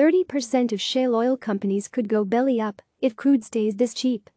30% of shale oil companies could go belly up if crude stays this cheap.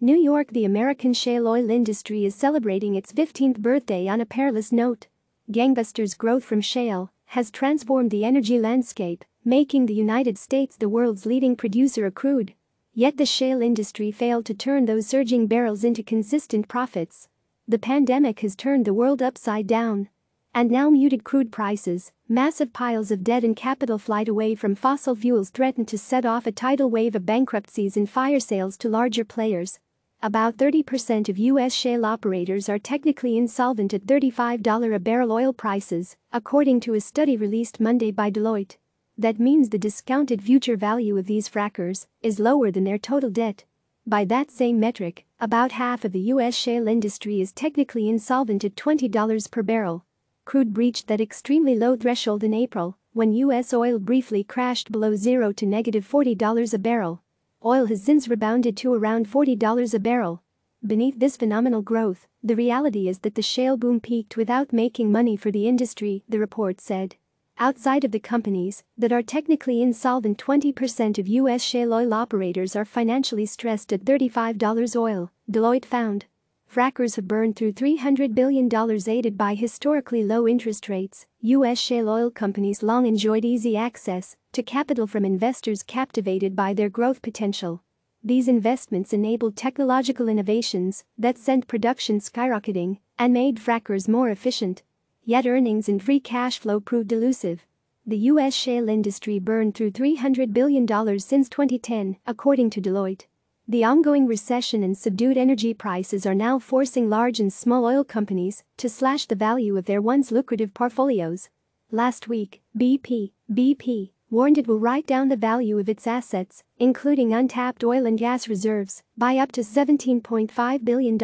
New York The American shale oil industry is celebrating its 15th birthday on a perilous note. Gangbusters growth from shale has transformed the energy landscape, making the United States the world's leading producer of crude. Yet the shale industry failed to turn those surging barrels into consistent profits. The pandemic has turned the world upside down and now muted crude prices, massive piles of debt and capital flight away from fossil fuels threaten to set off a tidal wave of bankruptcies and fire sales to larger players. About 30% of U.S. shale operators are technically insolvent at $35 a barrel oil prices, according to a study released Monday by Deloitte. That means the discounted future value of these frackers is lower than their total debt. By that same metric, about half of the U.S. shale industry is technically insolvent at $20 per barrel, crude breached that extremely low threshold in April when U.S. oil briefly crashed below zero to negative $40 a barrel. Oil has since rebounded to around $40 a barrel. Beneath this phenomenal growth, the reality is that the shale boom peaked without making money for the industry, the report said. Outside of the companies that are technically insolvent, 20% of U.S. shale oil operators are financially stressed at $35 oil, Deloitte found. Frackers have burned through $300 billion aided by historically low interest rates. U.S. shale oil companies long enjoyed easy access to capital from investors captivated by their growth potential. These investments enabled technological innovations that sent production skyrocketing and made frackers more efficient. Yet earnings and free cash flow proved elusive. The U.S. shale industry burned through $300 billion since 2010, according to Deloitte. The ongoing recession and subdued energy prices are now forcing large and small oil companies to slash the value of their once lucrative portfolios. Last week, BP, BP, warned it will write down the value of its assets, including untapped oil and gas reserves, by up to $17.5 billion.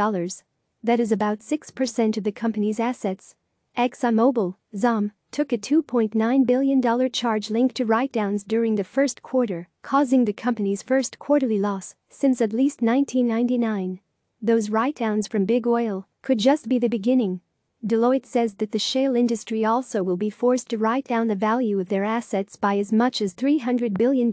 That is about 6% of the company's assets. ExxonMobil, ZOM, took a $2.9 billion charge linked to write-downs during the first quarter, causing the company's first quarterly loss since at least 1999. Those write-downs from big oil could just be the beginning. Deloitte says that the shale industry also will be forced to write down the value of their assets by as much as $300 billion,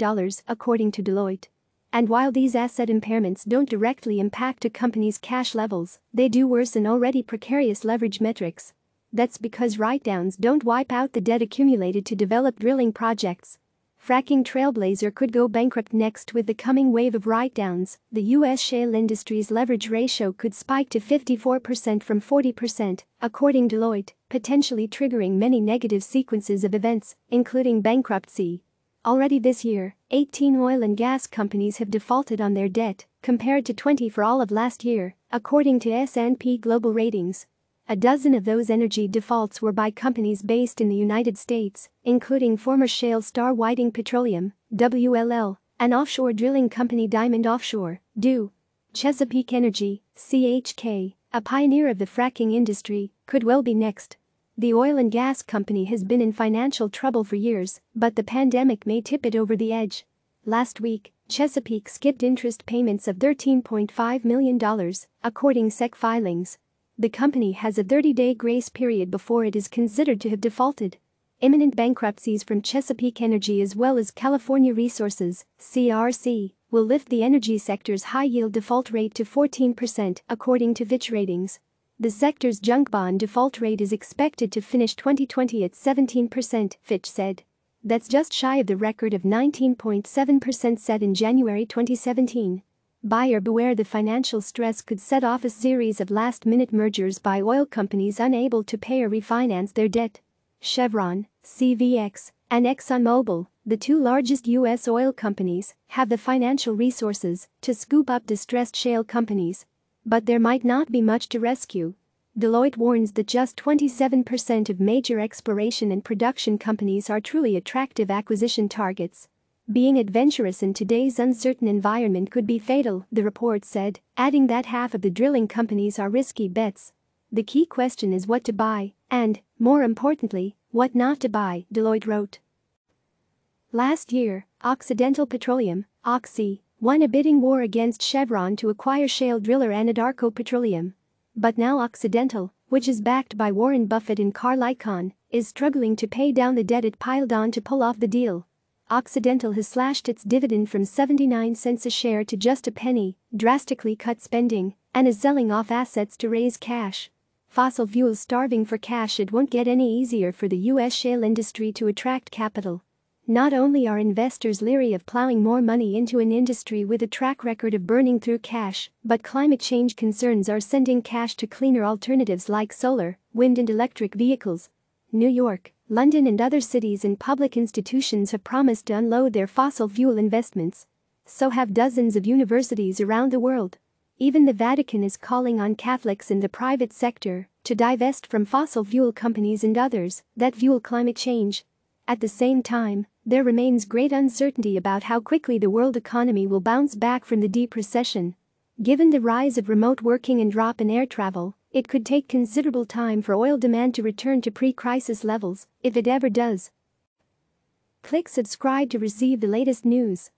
according to Deloitte. And while these asset impairments don't directly impact a company's cash levels, they do worsen already precarious leverage metrics. That's because write-downs don't wipe out the debt accumulated to develop drilling projects. Fracking Trailblazer could go bankrupt next with the coming wave of write downs. The U.S. shale industry's leverage ratio could spike to 54% from 40%, according to Deloitte, potentially triggering many negative sequences of events, including bankruptcy. Already this year, 18 oil and gas companies have defaulted on their debt, compared to 20 for all of last year, according to S&P Global Ratings. A dozen of those energy defaults were by companies based in the United States, including former shale star Whiting Petroleum, WLL, and offshore drilling company Diamond Offshore, DO. Chesapeake Energy, CHK, a pioneer of the fracking industry, could well be next. The oil and gas company has been in financial trouble for years, but the pandemic may tip it over the edge. Last week, Chesapeake skipped interest payments of $13.5 million, according SEC filings, the company has a 30-day grace period before it is considered to have defaulted. Imminent bankruptcies from Chesapeake Energy as well as California Resources, CRC, will lift the energy sector's high-yield default rate to 14%, according to Fitch Ratings. The sector's junk bond default rate is expected to finish 2020 at 17%, Fitch said. That's just shy of the record of 19.7% set in January 2017. Buyer beware the financial stress could set off a series of last-minute mergers by oil companies unable to pay or refinance their debt. Chevron, CVX, and ExxonMobil, the two largest U.S. oil companies, have the financial resources to scoop up distressed shale companies. But there might not be much to rescue. Deloitte warns that just 27% of major exploration and production companies are truly attractive acquisition targets. Being adventurous in today's uncertain environment could be fatal, the report said, adding that half of the drilling companies are risky bets. The key question is what to buy and, more importantly, what not to buy, Deloitte wrote. Last year, Occidental Petroleum, Oxy, won a bidding war against Chevron to acquire shale driller Anadarko Petroleum. But now Occidental, which is backed by Warren Buffett and Carl Icahn, is struggling to pay down the debt it piled on to pull off the deal. Occidental has slashed its dividend from 79 cents a share to just a penny, drastically cut spending, and is selling off assets to raise cash. Fossil fuels starving for cash it won't get any easier for the U.S. shale industry to attract capital. Not only are investors leery of plowing more money into an industry with a track record of burning through cash, but climate change concerns are sending cash to cleaner alternatives like solar, wind and electric vehicles. New York London and other cities and public institutions have promised to unload their fossil fuel investments. So have dozens of universities around the world. Even the Vatican is calling on Catholics in the private sector to divest from fossil fuel companies and others that fuel climate change. At the same time, there remains great uncertainty about how quickly the world economy will bounce back from the deep recession. Given the rise of remote working and drop in air travel, it could take considerable time for oil demand to return to pre-crisis levels, if it ever does. Click subscribe to receive the latest news.